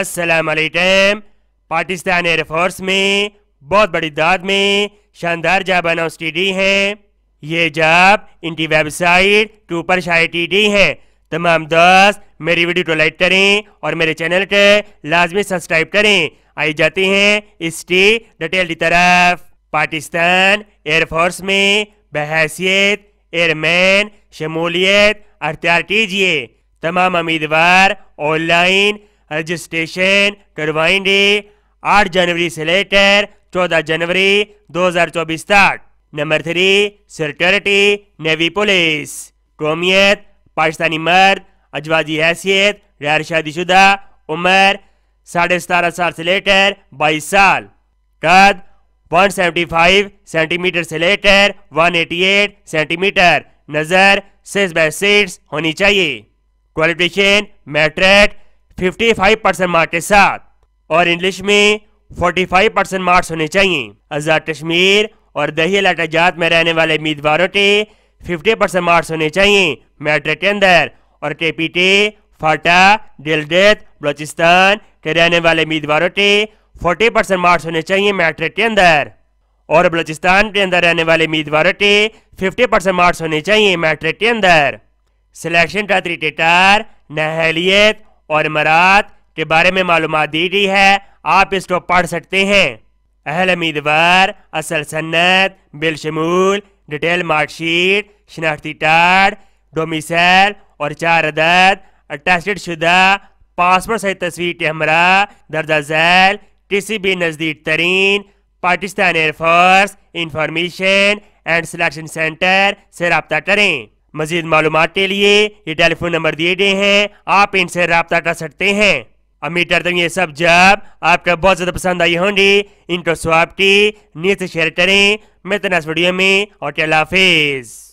Aslam Pakistan air force में बहुत बड़ी दाद में शानदार जाब अनाउंस टी गई है ये जाब इनकी वेबसाइट टू पर शायद टी गई है तमाम दोस्त मेरी वीडियो को लाइक करें और मेरे चैनल के लाजमी सब्सक्राइब करें आई जाते हैं टी डिटेल की तरफ पाकिस्तान एयरफोर्स में बहसीत एयरमैन शमूलियत अख्तियार कीजिए तमाम उम्मीदवार ऑनलाइन रजिस्ट्रेशन करवाएंगे 8 जनवरी से लेकर 14 जनवरी 2024 तक number three security navy police कौमियत पाकिस्तानी मर्द अजवाजी हैसियत गैर शादीशुदा उम्र साढ़े सतारह साल से लेकर बाईस साल कद 175 सेंटीमीटर से लेकर 188 सेंटीमीटर नज़र सिक्स बाई सिक्स होनी चाहिए क्वालिफिकेशन मैट्रिक 55 परसेंट मार्क के साथ और इंग्लिश में 45 परसेंट मार्क्स होने चाहिए आज़ाद कश्मीर और दही इलाका जात में रहने वाले उम्मीदवारों के 50 परसेंट मार्क्स होने चाहिए मैट्रिक के अंदर और के पी टी फाटा दिलदेत बलोचिस्तान के रहने वाले उम्मीदवारों के फोर्टी परसेंट मार्क्स होने चाहिए मैट्रिक के अंदर और बलोचिस्तान के अंदर रहने वाले उम्मीदवारों के 50 परसेंट मार्क्स होने चाहिए मैट्रिक के अंदर सिलेक्शन का तरीकेकार नहलियत और इमारात के बारे में मालूम दी गई है आप इसको पढ़ सकते हैं अहल उम्मीदवार असल सन्नत बिलशमूल डिटेल मार्कशीट शनाख्ती कार्ड डोमिसल और चार अदद अटेस्टेड शुदा पासपोर्ट सहित तस्वीर के हमरा दर्जा जैल किसी भी नज़दीक तरीन Pakistan air force information and selection centre से रबता करें मजीद मालूम के लिए ये टेलीफोन नंबर दिए गए हैं आप इनसे रबता कर सकते हैं अमीर करता ये सब जब आपका बहुत ज़्यादा पसंद आई होंगे इनको स्वाप की नीचे शेयर करें मैं तनास वीडियो में और हाफिज़